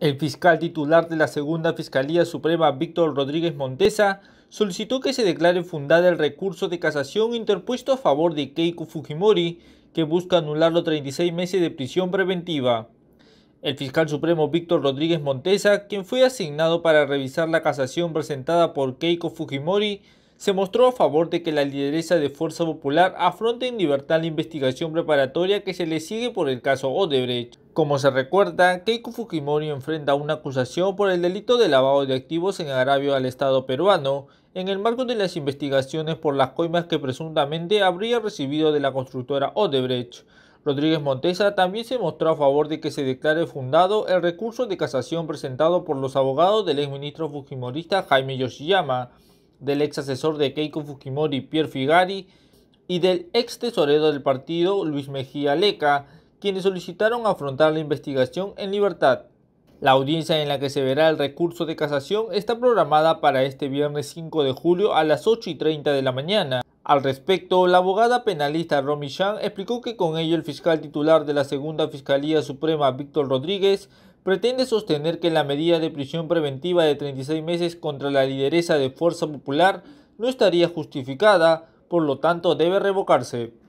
El fiscal titular de la Segunda Fiscalía Suprema, Víctor Rodríguez Montesa, solicitó que se declare fundada el recurso de casación interpuesto a favor de Keiko Fujimori, que busca anular los 36 meses de prisión preventiva. El fiscal supremo Víctor Rodríguez Montesa, quien fue asignado para revisar la casación presentada por Keiko Fujimori, se mostró a favor de que la lideresa de Fuerza Popular afronte en libertad la investigación preparatoria que se le sigue por el caso Odebrecht. Como se recuerda, Keiko Fujimori enfrenta una acusación por el delito de lavado de activos en agravio al Estado peruano, en el marco de las investigaciones por las coimas que presuntamente habría recibido de la constructora Odebrecht. Rodríguez Montesa también se mostró a favor de que se declare fundado el recurso de casación presentado por los abogados del exministro fujimorista Jaime Yoshiyama, del ex asesor de Keiko Fujimori, Pierre Figari, y del ex tesorero del partido, Luis Mejía Leca, quienes solicitaron afrontar la investigación en libertad. La audiencia en la que se verá el recurso de casación está programada para este viernes 5 de julio a las 8 y 30 de la mañana. Al respecto, la abogada penalista Romy Chan explicó que con ello el fiscal titular de la Segunda Fiscalía Suprema, Víctor Rodríguez, pretende sostener que la medida de prisión preventiva de 36 meses contra la lideresa de Fuerza Popular no estaría justificada, por lo tanto debe revocarse.